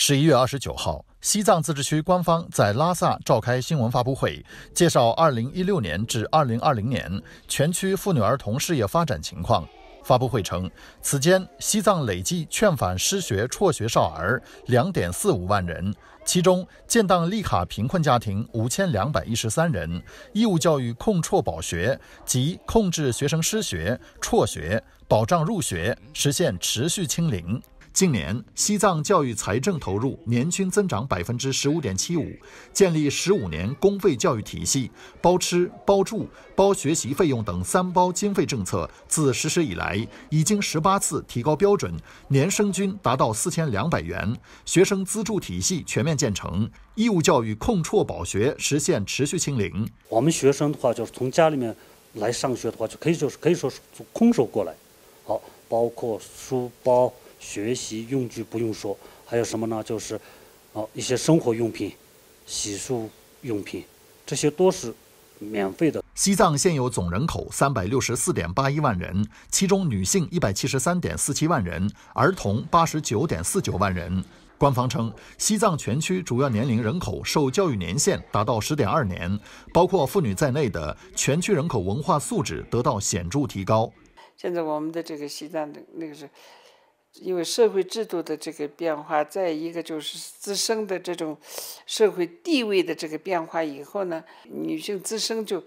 十一月二十九号，西藏自治区官方在拉萨召开新闻发布会，介绍二零一六年至二零二零年全区妇女儿童事业发展情况。发布会称，此间西藏累计劝返失学、辍学少儿两点四五万人，其中建档立卡贫困家庭五千两百一十三人。义务教育控辍保学及控制学生失学、辍学，保障入学，实现持续清零。近年，西藏教育财政投入年均增长百分之十五点七五，建立十五年公费教育体系，包吃、包住、包学习费用等“三包”经费政策，自实施以来已经十八次提高标准，年生均达到四千两百元。学生资助体系全面建成，义务教育控辍保学实现持续清零。我们学生的话，就是从家里面来上学的话，就可以就是可以说是空手过来，好，包括书包。学习用具不用说，还有什么呢？就是，哦，一些生活用品、洗漱用品，这些都是免费的。西藏现有总人口三百六十四点八一万人，其中女性一百七十三点四七万人，儿童八十九点四九万人。官方称，西藏全区主要年龄人口受教育年限达到十点二年，包括妇女在内的全区人口文化素质得到显著提高。现在我们的这个西藏的那个是。因为社会制度的这个变化，再一个就是自身的这种社会地位的这个变化以后呢，女性自身就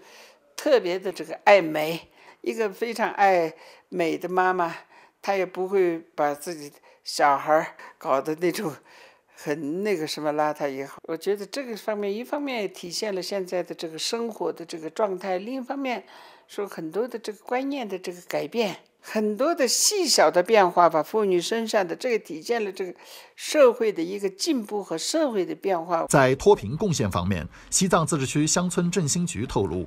特别的这个爱美。一个非常爱美的妈妈，她也不会把自己小孩搞的那种很那个什么邋遢。也好。我觉得这个方面一方面体现了现在的这个生活的这个状态，另一方面说很多的这个观念的这个改变。很多的细小的变化，把妇女身上的这个体现了这个社会的一个进步和社会的变化。在脱贫贡献方面，西藏自治区乡村振兴局透露。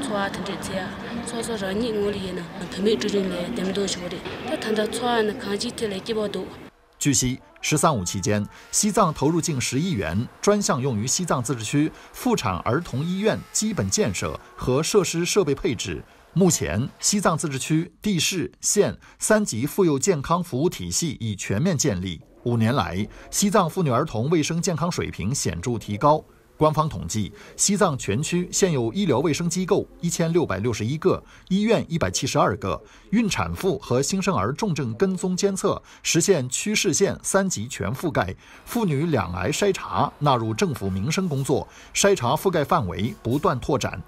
他的你我呢，主来，他们他谈到那来几百多。据悉，“十三五”期间，西藏投入近十亿元，专项用于西藏自治区妇产儿童医院基本建设和设施设备配置。目前，西藏自治区地市县三级妇幼健康服务体系已全面建立。五年来，西藏妇女儿童卫生健康水平显著提高。官方统计，西藏全区现有医疗卫生机构一千六百六十一个，医院一百七十二个。孕产妇和新生儿重症跟踪监测实现区市县三级全覆盖，妇女两癌筛查纳入政府民生工作，筛查覆盖范围不断拓展。